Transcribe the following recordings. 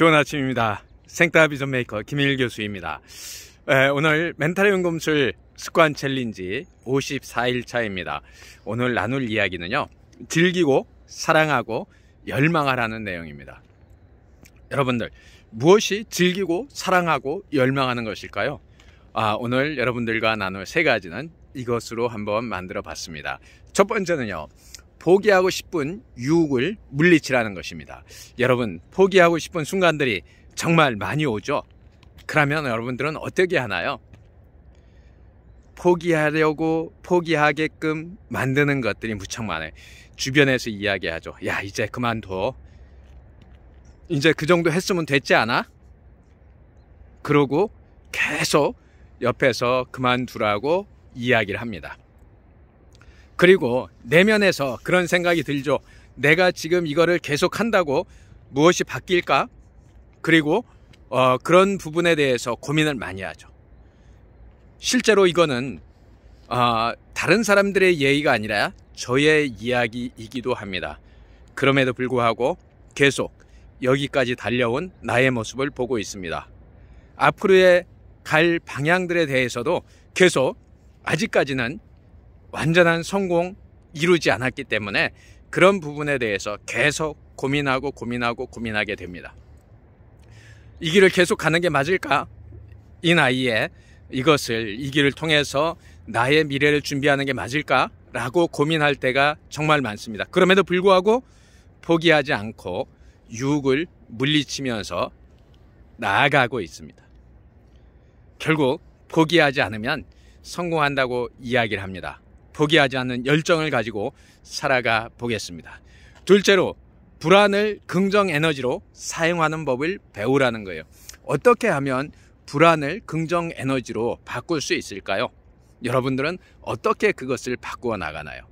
좋은 아침입니다. 생따 비전 메이커 김일 교수입니다. 에, 오늘 멘탈의 연금술 습관 챌린지 54일 차입니다. 오늘 나눌 이야기는요. 즐기고 사랑하고 열망하라는 내용입니다. 여러분들 무엇이 즐기고 사랑하고 열망하는 것일까요? 아, 오늘 여러분들과 나눌 세 가지는 이것으로 한번 만들어 봤습니다. 첫 번째는요. 포기하고 싶은 유혹을 물리치라는 것입니다. 여러분, 포기하고 싶은 순간들이 정말 많이 오죠? 그러면 여러분들은 어떻게 하나요? 포기하려고 포기하게끔 만드는 것들이 무척 많아요. 주변에서 이야기하죠. 야, 이제 그만둬. 이제 그 정도 했으면 됐지 않아? 그러고 계속 옆에서 그만두라고 이야기를 합니다. 그리고 내면에서 그런 생각이 들죠. 내가 지금 이거를 계속 한다고 무엇이 바뀔까? 그리고 어, 그런 부분에 대해서 고민을 많이 하죠. 실제로 이거는 어, 다른 사람들의 예의가 아니라 저의 이야기이기도 합니다. 그럼에도 불구하고 계속 여기까지 달려온 나의 모습을 보고 있습니다. 앞으로의 갈 방향들에 대해서도 계속 아직까지는 완전한 성공 이루지 않았기 때문에 그런 부분에 대해서 계속 고민하고 고민하고 고민하게 됩니다. 이 길을 계속 가는 게 맞을까? 이 나이에 이것을 이 길을 통해서 나의 미래를 준비하는 게 맞을까? 라고 고민할 때가 정말 많습니다. 그럼에도 불구하고 포기하지 않고 유혹을 물리치면서 나아가고 있습니다. 결국 포기하지 않으면 성공한다고 이야기를 합니다. 포기하지 않는 열정을 가지고 살아가 보겠습니다. 둘째로 불안을 긍정 에너지로 사용하는 법을 배우라는 거예요. 어떻게 하면 불안을 긍정 에너지로 바꿀 수 있을까요? 여러분들은 어떻게 그것을 바꾸어 나가나요?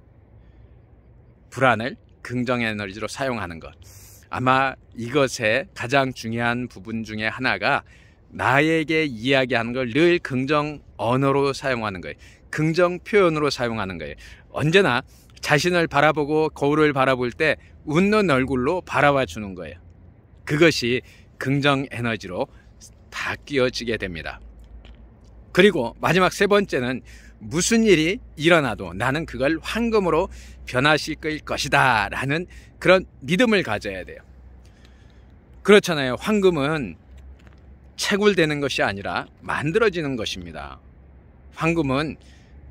불안을 긍정 에너지로 사용하는 것. 아마 이것의 가장 중요한 부분 중에 하나가 나에게 이야기하는 걸 늘 긍정 언어로 사용하는 거예요. 긍정 표현으로 사용하는 거예요. 언제나 자신을 바라보고 거울을 바라볼 때 웃는 얼굴로 바라봐 주는 거예요. 그것이 긍정 에너지로 바뀌어지게 됩니다. 그리고 마지막 세 번째는 무슨 일이 일어나도 나는 그걸 황금으로 변화시킬 것이다 라는 그런 믿음을 가져야 돼요. 그렇잖아요. 황금은 채굴되는 것이 아니라 만들어지는 것입니다. 황금은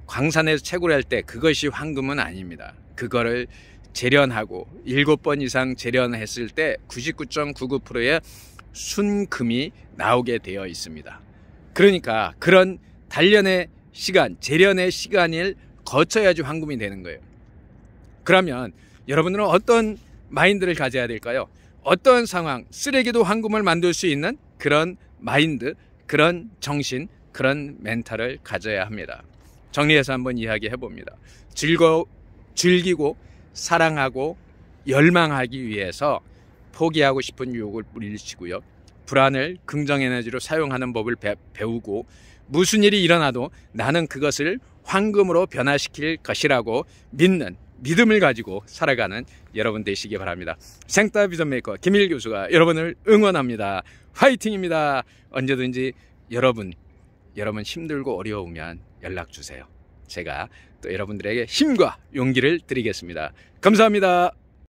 광산에서 채굴할 때 그것이 황금은 아닙니다. 그거를 재련하고 7번 이상 재련했을 때 99.99%의 순금이 나오게 되어 있습니다. 그러니까 그런 단련의 시간, 재련의 시간을 거쳐야지 황금이 되는 거예요. 그러면 여러분들은 어떤 마인드를 가져야 될까요? 어떤 상황, 쓰레기도 황금을 만들 수 있는 그런 마인드, 그런 정신, 그런 멘탈을 가져야 합니다. 정리해서 한번 이야기해 봅니다. 즐거, 즐기고 사랑하고 열망하기 위해서 포기하고 싶은 유혹을 뿌리치고요 불안을 긍정 에너지로 사용하는 법을 배, 배우고 무슨 일이 일어나도 나는 그것을 황금으로 변화시킬 것이라고 믿는 믿음을 가지고 살아가는 여러분 되시기 바랍니다. 생따 비전메이커 김일 교수가 여러분을 응원합니다. 화이팅입니다. 언제든지 여러분, 여러분 힘들고 어려우면 연락 주세요. 제가 또 여러분들에게 힘과 용기를 드리겠습니다. 감사합니다.